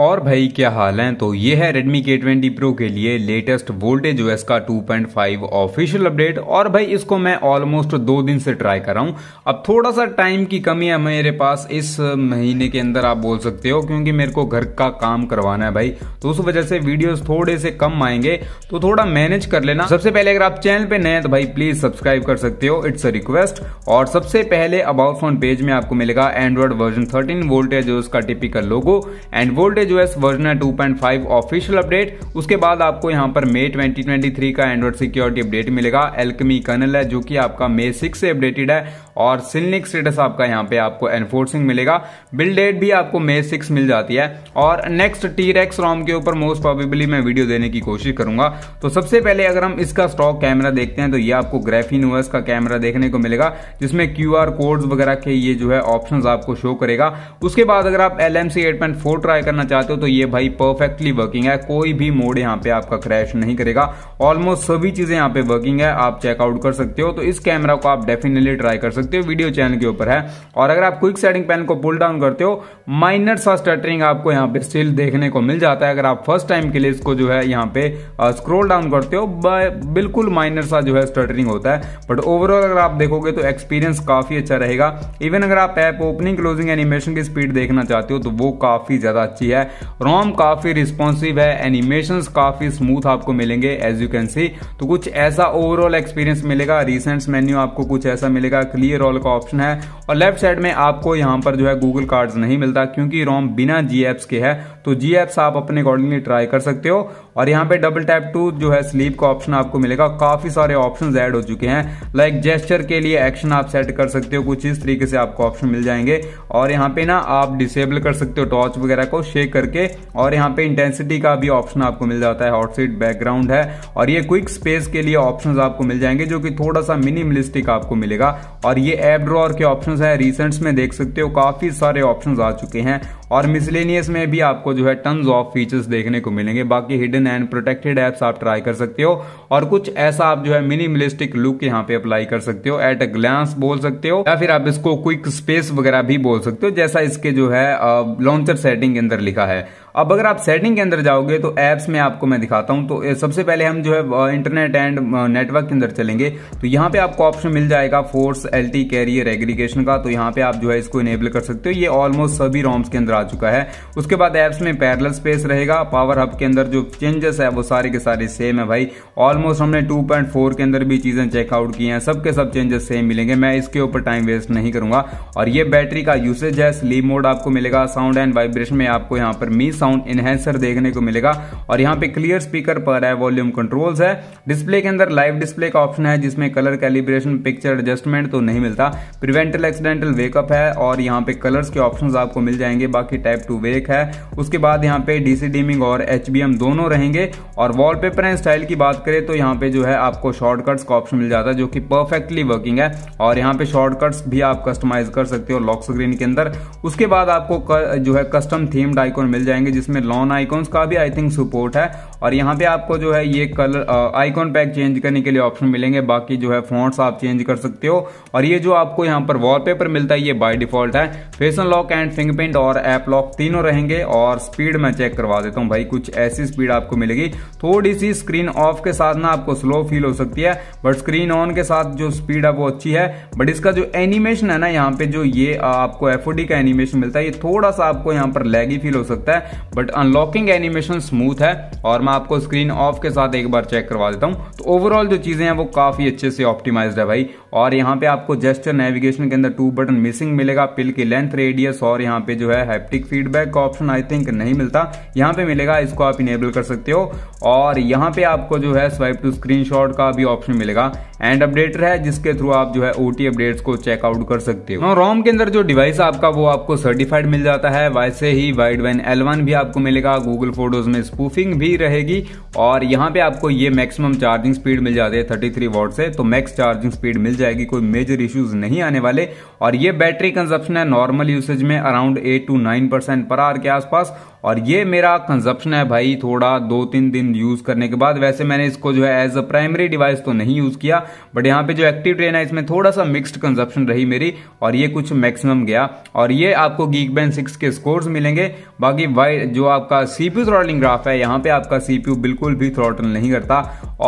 और भाई क्या हाल है तो ये है Redmi K20 Pro के लिए लेटेस्ट वोल्टेज ओएस का 2.5 ऑफिशियल अपडेट और भाई इसको मैं ऑलमोस्ट दो दिन से ट्राई कर रहा हूँ अब थोड़ा सा टाइम की कमी है मेरे पास इस महीने के अंदर आप बोल सकते हो क्योंकि मेरे को घर का काम करवाना है भाई तो उस वजह से वीडियोस थोड़े से कम आएंगे तो थोड़ा मैनेज कर लेना सबसे पहले अगर आप चैनल पे नए तो भाई प्लीज सब्सक्राइब कर सकते हो इट्स अ रिक्वेस्ट और सबसे पहले अबाउट फोन पेज में आपको मिलेगा एंड्रॉइड वर्जन थर्टीन वोल्टेज का टिपिकल लोगो एंड वोल्टेज जो है वर्जन है फाइव ऑफिशियल अपडेट उसके बाद आपको यहाँ पर मे ट्वेंटी ट्वेंटी थ्री का एंड्रॉइड सिक्योरिटी अपडेट मिलेगा एल्कमी कर्नल है जो कि आपका मे सिक्स से अपडेटेड है और सिलनिक स्टेटस आपका यहाँ पे आपको एनफोर्सिंग मिलेगा बिल डेट भी आपको मे सिक्स मिल जाती है और नेक्स्ट टी रेक्स रॉम के ऊपर मोस्ट प्रॉबेबली मैं वीडियो देने की कोशिश करूंगा तो सबसे पहले अगर हम इसका स्टॉक कैमरा देखते हैं तो ये आपको ग्रेफिन का कैमरा देखने को मिलेगा जिसमें क्यू आर कोड वगैरह के ये जो है ऑप्शन आपको शो करेगा उसके बाद अगर आप L M C eight point four try करना चाहते हो तो ये भाई परफेक्टली वर्किंग है कोई भी मोड यहाँ पे आपका क्रैश नहीं करेगा ऑलमोस्ट सभी चीजें यहाँ पे वर्किंग है आप चेकआउट कर सकते हो तो इस कैमरा को आप डेफिनेटली ट्राई कर सकते सकते हो वीडियो चैनल के ऊपर है और अगर आप क्विक सेटिंग पैन को पुल डाउन करते हो माइनर सा स्टटरिंग आपको यहाँ पे स्टिल देखने को मिल जाता है अगर आप फर्स्ट टाइम के लिए इसको जो है यहाँ पे स्क्रोल डाउन करते हो बिल्कुल माइनर सा जो है स्टटरिंग होता है बट ओवरऑल अगर आप देखोगे तो एक्सपीरियंस काफी अच्छा रहेगा इवन अगर आप ऐप ओपनिंग क्लोजिंग एनिमेशन की स्पीड देखना चाहते हो तो वो काफी ज्यादा अच्छी है रोम काफी रिस्पॉन्सिव है एनिमेशन काफी स्मूथ आपको मिलेंगे एज यू कैन सी तो कुछ ऐसा ओवरऑल एक्सपीरियंस मिलेगा रिसेंट मेन्यू आपको कुछ ऐसा मिलेगा क्लियर ये रोल का ऑप्शन है और लेफ्ट साइड में आपको यहाँ पर जो है गूगल कार्ड्स नहीं मिलता क्योंकि रोम बिना जी एप्स के है तो जी एप्स आप अपने अकॉर्डिंगली ट्राई कर सकते हो और यहाँ पे डबल टैप टू जो है स्लीप का ऑप्शन आपको मिलेगा काफी सारे ऑप्शन ऐड हो चुके हैं लाइक जेस्टर के लिए एक्शन आप सेट कर सकते हो कुछ इस तरीके से आपको ऑप्शन मिल जाएंगे और यहाँ पे ना आप डिसेबल कर सकते हो टॉर्च वगैरह को शेक करके और यहाँ पे इंटेंसिटी का भी ऑप्शन आपको मिल जाता है हॉट सीट बैकग्राउंड है और ये क्विक स्पेस के लिए ऑप्शन आपको मिल जाएंगे जो कि थोड़ा सा मिनिमलिस्टिक आपको मिलेगा और ये एप ड्रॉर के ऑप्शन है रिसेंट्स में देख सकते हो काफी सारे ऑप्शन आ चुके हैं और मिसलेनियस में भी आपको जो है टन ऑफ फीचर्स देखने को मिलेंगे बाकी हिडन एंड प्रोटेक्टेड एप्स आप ट्राई कर सकते हो और कुछ ऐसा आप जो है मिनिमलिस्टिक लुक यहाँ पे अप्लाई कर सकते हो एट अ ग्लांस बोल सकते हो या फिर आप इसको क्विक स्पेस वगैरह भी बोल सकते हो जैसा इसके जो है लॉन्चर सेटिंग के अंदर लिखा है अब अगर आप सेटिंग के अंदर जाओगे तो ऐप्स में आपको मैं दिखाता हूँ तो सबसे पहले हम जो है इंटरनेट एंड नेटवर्क के अंदर चलेंगे तो यहां पे आपको ऑप्शन मिल जाएगा force L T carrier aggregation का तो यहां पे आप जो है इसको इनेबल कर सकते हो ये ऑलमोस्ट सभी रॉम्स के अंदर आ चुका है उसके बाद ऐप्स में पैरल स्पेस रहेगा पावर हब के अंदर जो चेंजेस है वो सारे के सारे सेम है भाई ऑलमोस्ट हमने टू के अंदर भी चीज़ें चेकआउट की हैं सबके सब चेंजेस सेम मिलेंगे मैं इसके ऊपर टाइम वेस्ट नहीं करूंगा और ये बैटरी का यूसेज है स्लीप मोड आपको मिलेगा साउंड एंड वाइब्रेशन में आपको यहाँ पर मिस साउंड एनहेंसर देखने को मिलेगा और यहाँ पे क्लियर स्पीकर पर है वॉल्यूम कंट्रोल्स है डिस्प्ले के अंदर लाइव डिस्प्ले का ऑप्शन है जिसमें कलर कैलिब्रेशन पिक्चर एडजस्टमेंट तो नहीं मिलता प्रिवेंटल एक्सीडेंटल वेकअप है और यहाँ पे कलर्स के ऑप्शन आपको मिल जाएंगे बाकी टाइप टू वेक है उसके बाद यहाँ पे डीसी डीमिंग और एच दोनों रहेंगे और वॉलपेपर एंड स्टाइल की बात करें तो यहाँ पे जो है आपको शॉर्टकट्स का ऑप्शन मिल जाता है जो कि परफेक्टली वर्किंग है और यहाँ पे शॉर्टकट्स भी आप कस्टमाइज कर सकते हो लॉक स्क्रीन के अंदर उसके बाद आपको कर, जो है कस्टम थीम्ड आइकॉन मिल जाएंगे मिलेंगे जिसमें लॉन आइकॉन्स का भी आई थिंक सपोर्ट है और यहाँ पे आपको जो है ये कलर आइकॉन पैक चेंज करने के लिए ऑप्शन मिलेंगे बाकी जो है फॉन्ट्स आप चेंज कर सकते हो और ये जो आपको यहाँ पर वॉलपेपर मिलता है ये बाय डिफॉल्ट है फेसन लॉक एंड फिंगरप्रिंट और एप लॉक तीनों रहेंगे और स्पीड मैं चेक करवा देता हूँ भाई कुछ ऐसी स्पीड आपको मिलेगी थोड़ी सी स्क्रीन ऑफ के साथ ना आपको स्लो फील हो सकती है बट स्क्रीन ऑन के साथ जो स्पीड है वो अच्छी है बट इसका जो एनिमेशन है ना यहाँ पे जो ये आपको एफ का एनिमेशन मिलता है ये थोड़ा सा आपको यहाँ पर लैगी फील हो सकता है बट अनलॉकिंग एनिमेशन स्मूथ है और मैं आपको स्क्रीन ऑफ के साथ एक बार चेक करवा देता हूँ तो ओवरऑल जो चीज़ें हैं वो काफ़ी अच्छे से ऑप्टिमाइज है भाई और यहाँ पे आपको जेस्टर नेविगेशन के अंदर टू बटन मिसिंग मिलेगा पिल की लेंथ रेडियस और यहाँ पे जो है हैप्टिक फीडबैक का ऑप्शन आई थिंक नहीं मिलता यहाँ पे मिलेगा इसको आप इनेबल कर सकते हो और यहाँ पे आपको जो है स्वाइप टू स्क्रीन का भी ऑप्शन मिलेगा एंड अपडेटर है जिसके थ्रू आप जो है ओ अपडेट्स को चेकआउट कर सकते हो रोम के अंदर जो डिवाइस आपका वो आपको सर्टिफाइड मिल जाता है वैसे ही वाइड वैन एल भी आपको मिलेगा गूगल फोटोज़ में स्पूफिंग भी रहेगी और यहाँ पे आपको ये मैक्सिमम चार्जिंग स्पीड मिल जाती है थर्टी थ्री वॉट से तो मैक्स चार्जिंग स्पीड मिल जाएगी कोई मेजर इश्यूज नहीं आने वाले और ये बैटरी कंजप्शन है नॉर्मल यूसेज में around eight to nine percent per hour के आसपास और ये मेरा कंजप्शन है भाई थोड़ा दो तीन दिन यूज़ करने के बाद वैसे मैंने इसको जो है एज अ प्राइमरी डिवाइस तो नहीं यूज़ किया बट यहाँ पे जो एक्टिव ट्रेन है इसमें थोड़ा सा मिक्सड कंजप्शन रही मेरी और ये कुछ मैक्सिमम गया और ये आपको गीक बैन सिक्स के स्कोर्स मिलेंगे बाकी वाई जो आपका सीपीयू थ्रॉटलिंग ग्राफ है यहाँ पे आपका सीपीयू बिल्कुल भी थ्रॉटल नहीं करता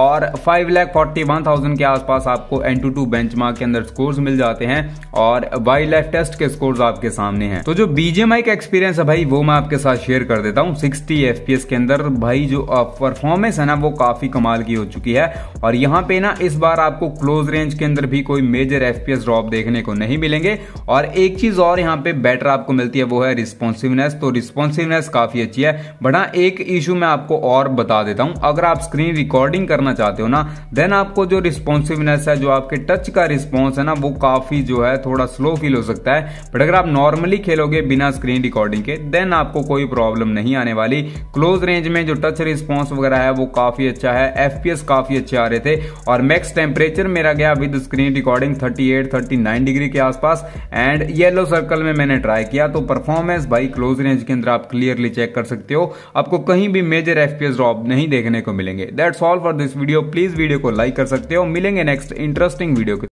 और five lakh forty one thousand के आसपास आपको एन टू टू बेंच के अंदर स्कोर्स मिल जाते हैं और वाइल्ड लाइफ टेस्ट के स्कोर्स आपके सामने हैं तो जो बीजेमआई का एक्सपीरियंस है भाई वो मैं आपके साथ शेयर शेयर कर देता हूँ सिक्सटी एफ के अंदर भाई जो परफॉर्मेंस है ना वो काफ़ी कमाल की हो चुकी है और यहाँ पे ना इस बार आपको क्लोज रेंज के अंदर भी कोई मेजर एफ ड्रॉप देखने को नहीं मिलेंगे और एक चीज़ और यहाँ पे बेटर आपको मिलती है वो है रिस्पॉन्सिवनेस तो रिस्पॉन्सिवनेस काफ़ी अच्छी है बड़ा हाँ, एक इशू मैं आपको और बता देता हूँ अगर आप स्क्रीन रिकॉर्डिंग करना चाहते हो ना देन आपको जो रिस्पॉन्सिवनेस है जो आपके टच का रिस्पॉन्स है ना वो काफ़ी जो है थोड़ा स्लो फील हो सकता है बट अगर आप नॉर्मली खेलोगे बिना स्क्रीन रिकॉर्डिंग के देन आपको कोई प्रॉब्लम प्रॉब्लम नहीं आने वाली क्लोज रेंज में जो टच रिस्पॉन्स वगैरह है वो काफ़ी अच्छा है एफ काफ़ी अच्छे आ रहे थे और मैक्स टेम्परेचर मेरा गया with screen recording thirty eight degree के आसपास एंड येलो सर्कल में मैंने ट्राई किया तो परफॉर्मेंस भाई क्लोज रेंज के अंदर आप क्लियरली चेक कर सकते हो आपको कहीं भी मेजर एफ ड्रॉप नहीं देखने को मिलेंगे that's all for this video please video को लाइक कर सकते हो मिलेंगे नेक्स्ट इंटरेस्टिंग वीडियो